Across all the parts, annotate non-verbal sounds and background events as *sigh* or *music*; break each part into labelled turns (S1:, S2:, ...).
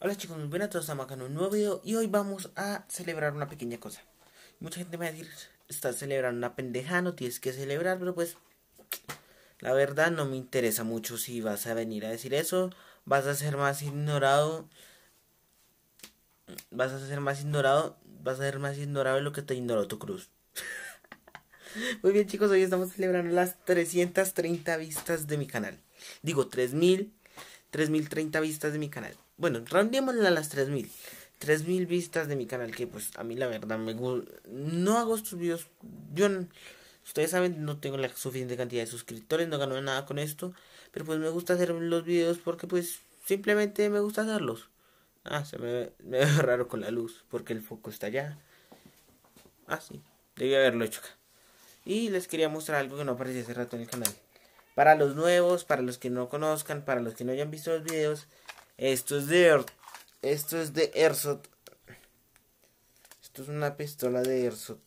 S1: Hola chicos, muy buenas, todos estamos acá en un nuevo video y hoy vamos a celebrar una pequeña cosa. Mucha gente me va a decir, estás celebrando una pendeja, no tienes que celebrar, pero pues la verdad no me interesa mucho si vas a venir a decir eso, vas a ser más ignorado, vas a ser más ignorado, vas a ser más ignorado de lo que te ignoró tu cruz. *laughs* muy bien chicos, hoy estamos celebrando las 330 vistas de mi canal. Digo, 3000 3030 vistas de mi canal. Bueno, rondémosla a las 3000. 3000 vistas de mi canal, que pues a mí la verdad me gusta. No hago estos videos. Yo, ustedes saben, no tengo la suficiente cantidad de suscriptores, no gano nada con esto. Pero pues me gusta hacer los videos porque pues simplemente me gusta hacerlos. Ah, se me, ve *laughs* raro con la luz porque el foco está allá. Ah, sí, debí haberlo hecho acá. Y les quería mostrar algo que no apareció hace rato en el canal. Para los nuevos, para los que no conozcan, para los que no hayan visto los videos, esto es de earth esto es de Airsoft. Esto es una pistola de Airsoft.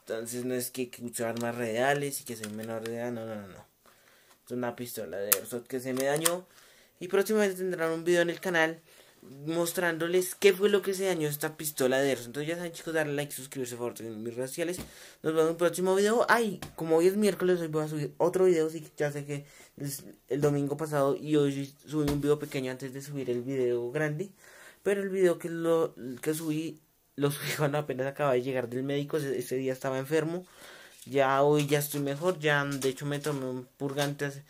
S1: Entonces no es que, que armas reales y que soy menor de edad, no, no, no, Es una pistola de Airsoft que se me dañó. Y próximamente tendrán un video en el canal mostrándoles qué fue lo que se dañó esta pistola de eso Entonces ya saben chicos, darle like, suscribirse por favor mis redes sociales. Nos vemos en un próximo video. Ay, como hoy es miércoles, hoy voy a subir otro video. Sí, ya sé que es el domingo pasado y hoy subí un video pequeño antes de subir el video grande. Pero el video que, lo, que subí, lo subí *laughs* cuando apenas acababa de llegar del médico. ese día estaba enfermo. Ya hoy ya estoy mejor. Ya de hecho me tomé un purgante. Hace,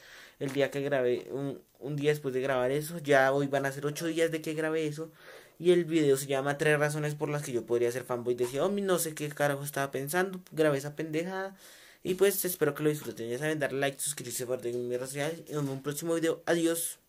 S1: el día que grabé, un, un día después de grabar eso, ya hoy van a ser 8 días de que grabé eso. Y el video se llama Tres razones por las que yo podría ser fanboy de Xiaomi. Oh, no sé qué carajo estaba pensando. Grabé esa pendejada. Y pues espero que lo disfruten. Ya saben, dar like, suscribirse en mis redes sociales. Y nos vemos en un próximo video. Adiós.